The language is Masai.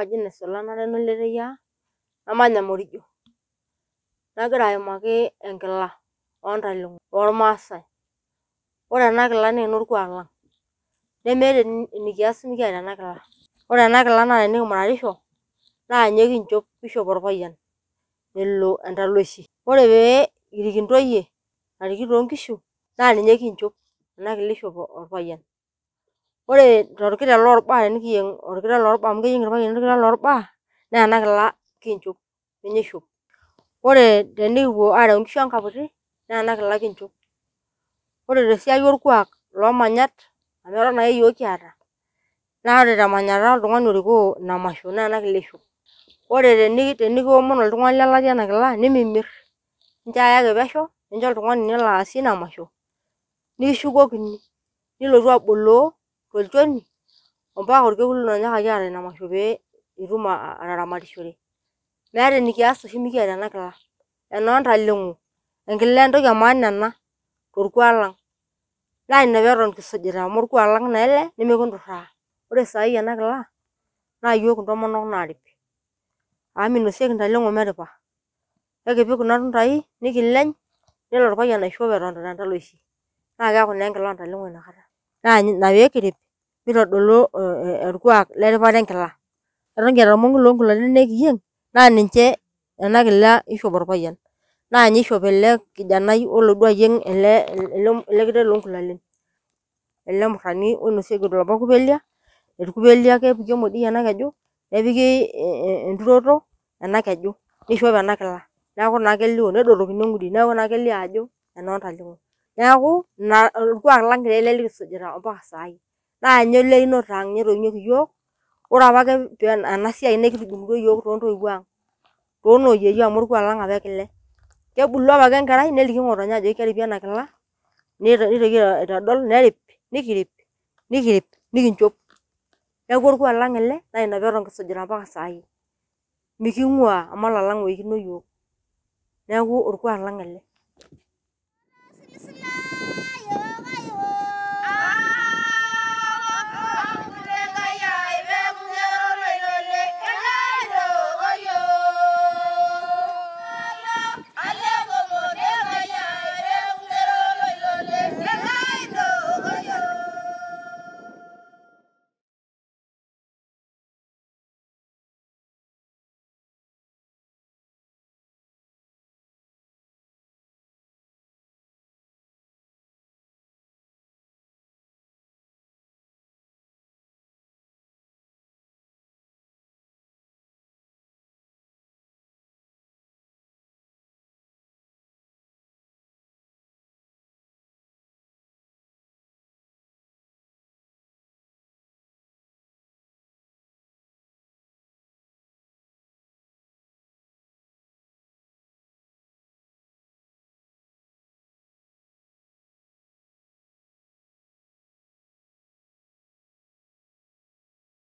ajineslanareolee namanyamorjo nagira aemak enkla amasa kore nakla norkalan nemeeiamiaklkrenaklimarariho nanyekino kihoporaya ndalsh kore be irikindoye arikidonkishu na ninyekinjo nakilishoorfayan e kore orkide lora kore esiayorkwak lomanya merolunaimi nesn lungan ls namaso niishukokni nilou abolo tolchoni ompaka orkekun lonyaaka kiata masho pee itum ataramatishore. Meeta enikias oshi mikiata ena kila, enoo enkila entoki emaana ena torkuak lang' naa ina peeton kisujita amu orkuak lang' naa ele nemekinturraa. Ore saai ena kila naa iyiok intomonok naarip amu minosieki ntaleng'o meripa, ekipik kuna tuntai nikileny nelo orpayian aishop etonita entaloishi naa keeku naa enkila oontaleng'o inakata naa ina pee mirodolo erkwak lelipar nkila erongrmongi lonkulalen ekyeng nanakrskedorkngakela naaku rkwak la nklleliksujira opak sai na nyeleino taang nyeronokiyok urpaskkrkakl kebulo pak nkerai nelikngoronaakldol ikno nkuorka langl aero nkisjirpak mikinga mallnwo norikwalangel